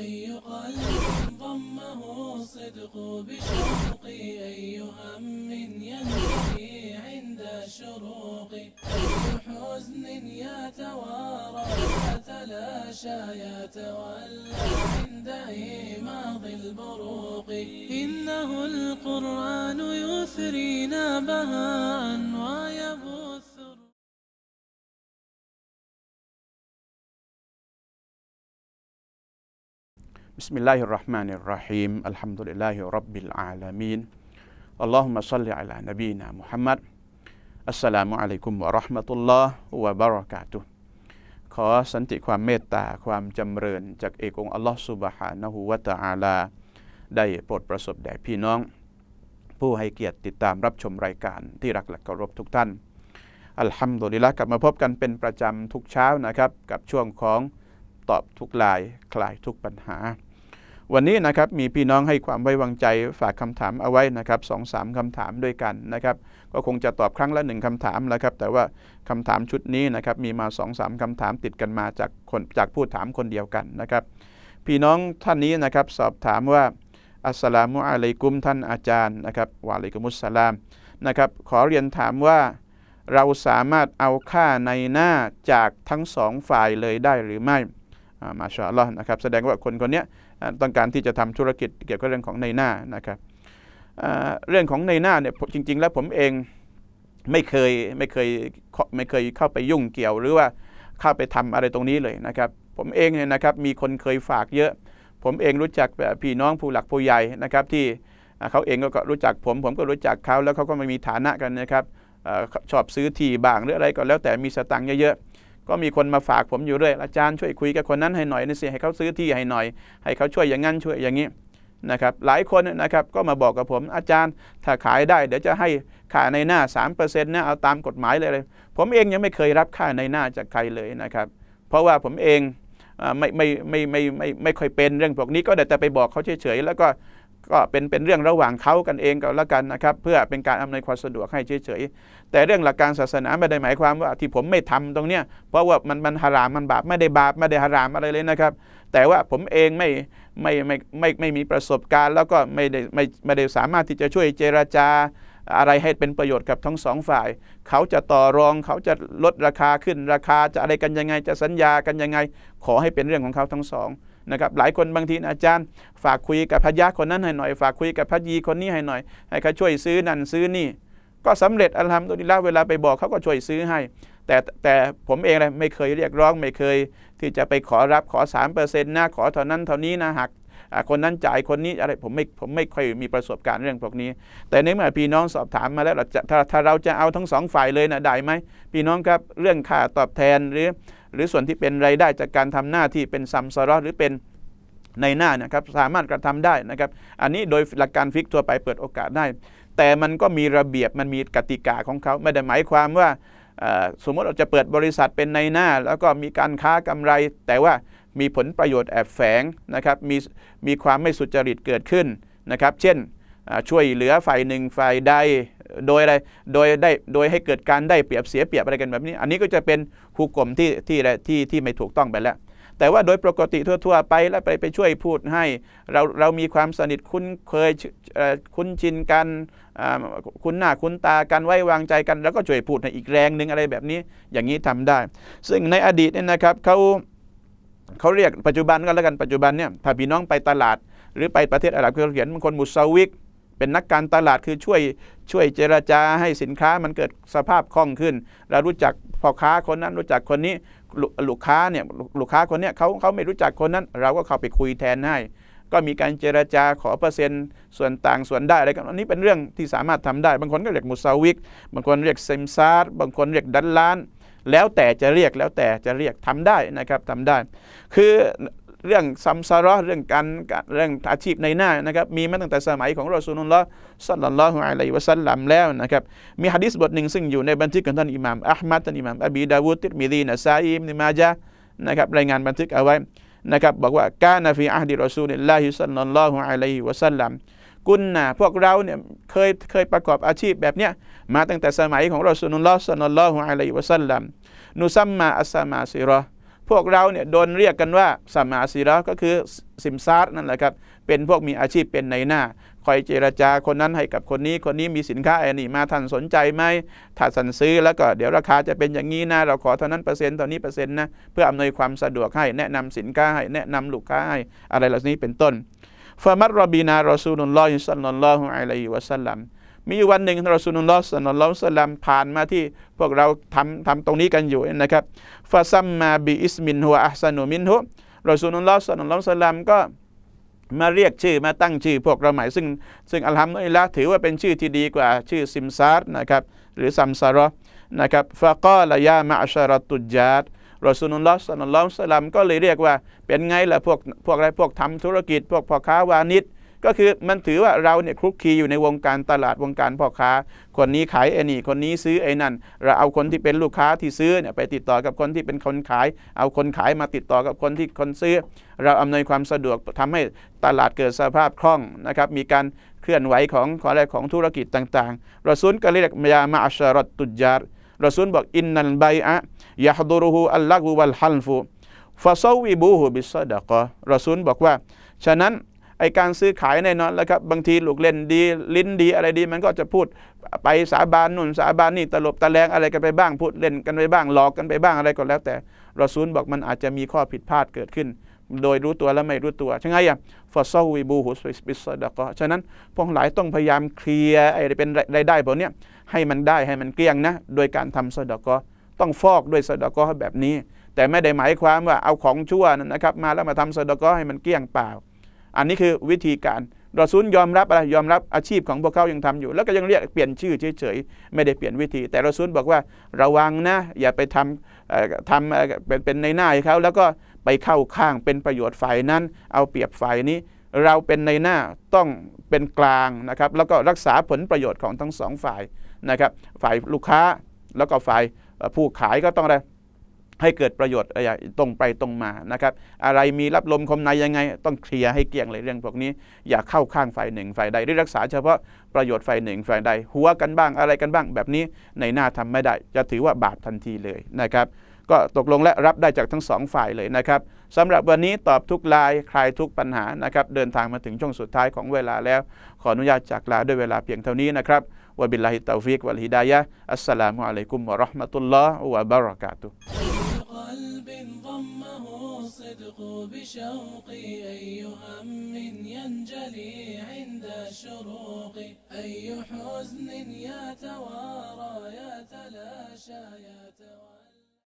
أي قلب ضمه صدق بشوق أي هم ينسي عند شروق أي حزن يتوارى يتلاشى يتولى عند إيماض البروق إنه القرآن يثرينا بها ويبوء بسم الله الرحمن الرحيم الحمد لله رب العالمين اللهم صل على نبينا محمد السلام عليكم ورحمة الله وبركاته ขอสันติความเมตตา ความจำเริญจากเอกองอัลลอฮฺสุบฮานะฮูวะตะอาลา ได้โปรดประสบแด่พี่น้อง ผู้ให้เกียรติติดตามรับชมรายการที่รักและเคารพทุกท่าน อัลฮัมดุลิลละกลับมาพบกันเป็นประจำทุกเช้านะครับ กับช่วงของตอบทุกลาย คลายทุกปัญหาวันนี้นะครับมีพี่น้องให้ความไว้วางใจฝากคำถามเอาไว้นะครับสองสามคำถามด้วยกันนะครับก็คงจะตอบครั้งละหนึ่งคำถามแล้วครับแต่ว่าคำถามชุดนี้นะครับมีมาสองสามคำถามติดกันมาจากคนจากผู้ถามคนเดียวกันนะครับพี่น้องท่านนี้นะครับสอบถามว่า อัสสลามุอะลัยกุมท่านอาจารย์นะครับวะลัยกุมุสสลามนะครับขอเรียนถามว่าเราสามารถเอาค่าในหน้าจากทั้งสองฝ่ายเลยได้หรือไม่มาชาลอนะครับแสดงว่าคนคนนี้ต้องการที่จะทำธุรกิจเกี่ยวกับเรื่องของในหน้านะครับเรื่องของในหน้าเนี่ยจริง ๆแล้วผมเองไม่เคยไม่เคยไม่เคยเข้าไปยุ่งเกี่ยวหรือว่าเข้าไปทำอะไรตรงนี้เลยนะครับผมเองเนี่ยนะครับมีคนเคยฝากเยอะ ผมเองรู้จักพี่น้องผู้หลักผู้ใหญ่นะครับที่เขาเองก็รู้จักผมผมก็รู้จักเขาแล้วเขาก็มามีฐานะกันนะครับชอบซื้อที่บางหรืออะไรก็แล้วแต่มีสตังค์เยอะๆก็มีคนมาฝากผมอยู่เรื่อย อาจารย์ช่วยคุยกับคนนั้นให้หน่อยนี่สิให้เขาซื้อที่ให้หน่อย ให้เขาช่วยอย่างนั้นช่วยอย่างนี้นะครับหลายคนนะครับก็มาบอกกับผมอาจารย์ถ้าขายได้ เดี๋ยวจะให้ค่าในหน้า3%นะเอาตามกฎหมายเลยเลย ผมเองยังไม่เคยรับค่าในหน้าจากใครเลยนะครับเพราะว่าผมเองไม่ไม่ไม่ไม่ไม่ไม่ค่อยเป็นเรื่องพวกนี้ก็ดแต่ไปบอกเขาเฉยๆแล้วก็ก็เป็นเป็นเรื่องระหว่างเขากันเองก็แล้วกันนะครับ เพื่อเป็นการอำนวยความสะดวกให้เฉยๆแต่เรื่องหลักการศาสนาไม่ได้หมายความว่าที่ผมไม่ทำตรงเนี้ยเพราะว่ามันมันฮารามมันบาป ไม่ได้บาปไม่ได้ฮารามอะไรเลยนะครับ แต่ว่าผมเองไม่ไม่ไม่ไม่ไม่มีประสบการณ์ แล้วก็ไม่ได้ไม่ไม่ได้สามารถที่จะช่วยเจรจาอะไรให้เป็นประโยชน์กับทั้งสองฝ่าย เขาจะต่อรองเขาจะลดราคาขึ้นราคาจะอะไรกันยังไง จะสัญญากันยังไง ขอให้เป็นเรื่องของเขาทั้งสองนะครับหลายคนบางทีอาจารย์ฝากคุยกับพญาคนนั้นให้หน่อย ฝากคุยกับพญีคนนี้ให้หน่อยให้เขาช่วยซื้อนั่นซื้อนี่ ก็สำเร็จอัลฮัมดุลิลละเวลาไปบอกเขาก็ช่วยซื้อให้ แต่แต่ผมเองเลยไม่เคยเรียกร้องไม่เคย ที่จะไปขอรับขอ3%นะขอเท่านั้นเท่านี้นะหัก คนนั้นจ่ายคนนี้อะไรผมไม่ผมไม่ค่อยมีประสบการณ์เรื่องพวกนี้ แต่ในเมื่อพี่น้องสอบถามมาแล้วเราจะถ้าถ้าเราจะเอาทั้งสองฝ่ายเลยนะได้ไหมพี่น้องครับเรื่องค่าตอบแทนหรือหรือส่วนที่เป็นรายได้จากการทำหน้าที่เป็นซัมซาร์หรือเป็นในหน้านะครับสามารถกระทำได้นะครับอันนี้โดยหลักการฟิกทั่วไปเปิดโอกาสได้ แต่มันก็มีระเบียบมันมีกติกาของเขาไม่ได้หมายความว่าสมมติเราจะเปิดบริษัทเป็นในหน้า แล้วก็มีการค้ากำไร แต่ว่ามีผลประโยชน์แอบแฝงนะครับมีมีความไม่สุจริตเกิดขึ้นนะครับ เช่นช่วยเหลือฝ่ายหนึ่งฝ่ายใดโดยอะไร โดยได้ โดยให้เกิดการได้เปรียบเสียเปรียบอะไรกันแบบนี้ อันนี้ก็จะเป็นหุกกลมที่ที่ที่ที่ไม่ถูกต้องไปแล้ว แต่ว่าโดยปกติทั่ว ๆ ไป แล้วไปไปช่วยพูดให้เราเรามีความสนิทคุ้นเคยคุ้นชินกันคุ้นหน้าคุ้นตากันไว้วางใจกัน แล้วก็ช่วยพูดในอีกแรงหนึ่งอะไรแบบนี้อย่างนี้ทำได้ ซึ่งในอดีตเนี่ยนะครับเขาเขาเรียกปัจจุบันก็แล้วกันปัจจุบันเนี่ยถ้าพี่น้องไปตลาด หรือไปประเทศอาหรับเขาเขียนบางคนมุสาวิกเป็นนักการตลาดคือช่วยช่วยเจรจาให้สินค้ามันเกิดสภาพคล่องขึ้นเรารู้จักพ่อค้าคนนั้นรู้จักคนนี้ลูกค้าเนี่ยลูกค้าคนนี้เขาเขาไม่รู้จักคนนั้น เราก็เข้าไปคุยแทนให้ ก็มีการเจรจาขอเปอร์เซ็นต์ส่วนต่างส่วนได้อะไรกันอันนี้เป็นเรื่องที่สามารถทำได้บางคนก็เรียกมุสาวิกบางคนเรียกเซมซาร์ บางคนเรียกดันล้าน แล้วแต่จะเรียกแล้วแต่จะเรียกทำได้นะครับทำได้คือเรื่องซัมซาระเรื่องการเรื่องอาชีพในหน้านะครับมีมาตั้งแต่สมัยของรอซูลุลลอฮ์สัลลัลลอฮุอะลัยวะสัลลัมแล้วนะครับ มีฮะดิษบทหนึ่งซึ่งอยู่ในบันทึกของท่านอิหม่ามอัลมัดท่านอิหม่าม อบีดาวูดติดมิดีนะซาอิมนิมาจานะครับรายงานบันทึกเอาไว้นะครับบอกว่า กานาฟีอัฮดิรอซูลิลลาฮิสัลลัลลอฮุอะลัยวะสัลลัมกุนนะพวกเราเนี่ยเคยเคยประกอบอาชีพแบบเนี้ยมาตั้งแต่สมัยของรอซูลุลลอฮ์สัลลัลลอฮุอะลัยวะสัลลัมนุซัมมาอัสมาซิรอพวกเราเนี่ยโดนเรียกกันว่า สมาสีระก็คือซิมซาร์นั่นแหละครับ เป็นพวกมีอาชีพเป็นในหน้า คอยเจรจาคนนั้นให้กับคนนี้คนนี้มีสินค้าอันนี้มาท่านสนใจไหมถ้าสั่นซื้อแล้วก็ เดี๋ยวราคาจะเป็นอย่างนี้นะเราขอเท่านั้นเปอร์เซ็นต์เท่านี้เปอร์เซ็นต์นะเพื่ออำนวยความสะดวกให้ แนะนำสินค้าให้แนะนำลูกค้าให้อะไรเหล่านี้เป็นต้นฟามัตรบีนา รอซูลุลลอฮิสัลลัลลอฮุอะลัยฮิวะสัลลัมมีอยู่วันหนึ่งรอสุนุลลอฮสันลลอฮสลัมผ่านมาที่พวกเราทำทำตรงนี้กันอยู่นะครับฟาซัมมาบีอิสมินหัวอัสนุมินหุรอสุนุลลอฮสันลลอฮสลัมก็มาเรียกชื่อมาตั้งชื่อพวกเราใหม่ ซึ่งซึ่งอัลฮัมดุลิลละถือว่าเป็นชื่อที่ดีกว่าชื่อซิมซาร์นะครับหรือซัมซารอนะครับฟะกอลยามะชารตุจาดรอสุนุลลอฮ์สันลลอฮ์สลัมก็เลยเรียกว่าเป็นไงล่ะพวกพวกอะไรพวกทำธุรกิจพวกพ่อค้าวานิชก็คือมันถือว่าเราเนี่ยคลุกคลีอยู่ในวงการตลาดวงการพ่อค้า คนนี้ขายไอ้นี่ คนนี้ซื้อไอ้นั่น เราเอาคนที่เป็นลูกค้าที่ซื้อเนี่ยไปติดต่อกับคนที่เป็นคนขาย เอาคนขายมาติดต่อกับคนที่คนซื้อ เราอำนวยความสะดวกทำให้ตลาดเกิดสภาพคล่องนะครับ มีการเคลื่อนไหวของขออะไรของธุรกิจต่างๆเราซุนก็เรียกยามาอัชรตุจารเราซุนบอกอินนัลไบอะยะฮดูรุฮูอัลลักุวัลฮัลฟูฟาซาวิบูฮูบิสซาดะกะราซุนบอกว่า ฉะนั้นไอการซื้อขายแน่นอนแล้วครับ บางทีลูกเล่นดีลิ้นดีอะไรดี มันก็จะพูดไปสาบานนุ่นสาบานนี่ตลบตะแลงอะไรกันไปบ้างพูดเล่นกันไปบ้างหลอก กันไปบ้างอะไรก็แล้วแต่รอซูลบอกมันอาจจะมีข้อผิดพลาดเกิดขึ้น โดยรู้ตัวและไม่รู้ตัวใช่ไงอ่ะฟอสซอวีบูฮุสบิสดะก็ฉะนั้นพวกหลายต้องพยายามเคลียร์ไอ้เป็นรายได้พวกเนี้ยให้มันได้ให้มันเกลี้ยงนะโดยการทำสดะก็ต้องฟอกด้วยสดะก็แบบนี้ แต่ไม่ได้หมายความว่าเอาของชั่วนะครับ มาแล้วมาทำสดะก็ให้มันเกลี้ยงเปล่าอันนี้คือวิธีการรอซูลยอมรับอะไรยอมรับอาชีพของพวกเขายังทำอยู่ แล้วก็ยังเรียกเปลี่ยนชื่อเฉยๆไม่ได้เปลี่ยนวิธีแต่รอซูลบอกว่าระวังนะอย่าไปทำทำเป็นในหน้าเขาแล้วก็ไปเข้าข้างเป็นประโยชน์ฝ่ายนั้น เอาเปรียบฝ่ายนี้เราเป็นในหน้าต้องเป็นกลางนะครับแล้วก็รักษาผลประโยชน์ของทั้งสองฝ่ายนะครับ ฝ่ายลูกค้าแล้วก็ฝ่ายผู้ขายก็ต้องอะไรให้เกิดประโยชน์ตรงไปตรงมานะครับอะไรมีรับลมคมในยังไง ต้องเคลียร์ให้เกี่ยงเลยเรื่องพวกนี้ อย่าเข้าข้างฝ่ายหนึ่งฝ่ายใดได้รักษาเฉพาะประโยชน์ฝ่ายหนึ่งฝ่ายใด หัวกันบ้างอะไรกันบ้าง แบบนี้ในหน้าทำไม่ได้ จะถือว่าบาปทันทีเลยนะครับ ก็ตกลงและรับได้จากทั้งสองฝ่ายเลยนะครับสำหรับวันนี้ตอบทุกลายคลายทุกปัญหานะครับเดินทางมาถึงช่วงสุดท้ายของเวลาแล้วขออนุญาตจากลาด้วยเวลาเพียงเท่านี้นะครับวบิลลาฮิตาฟิกวะลฮิดายะอัสสลามุอะลัยกุมวะราะห์มะตุลลอฮ์วะบะเราะกาตุฮ์ قلب ضمه صدق بشوقي أي هم ينجلي عند الشروق أي حزن يتوارى يتلاشى يتوارى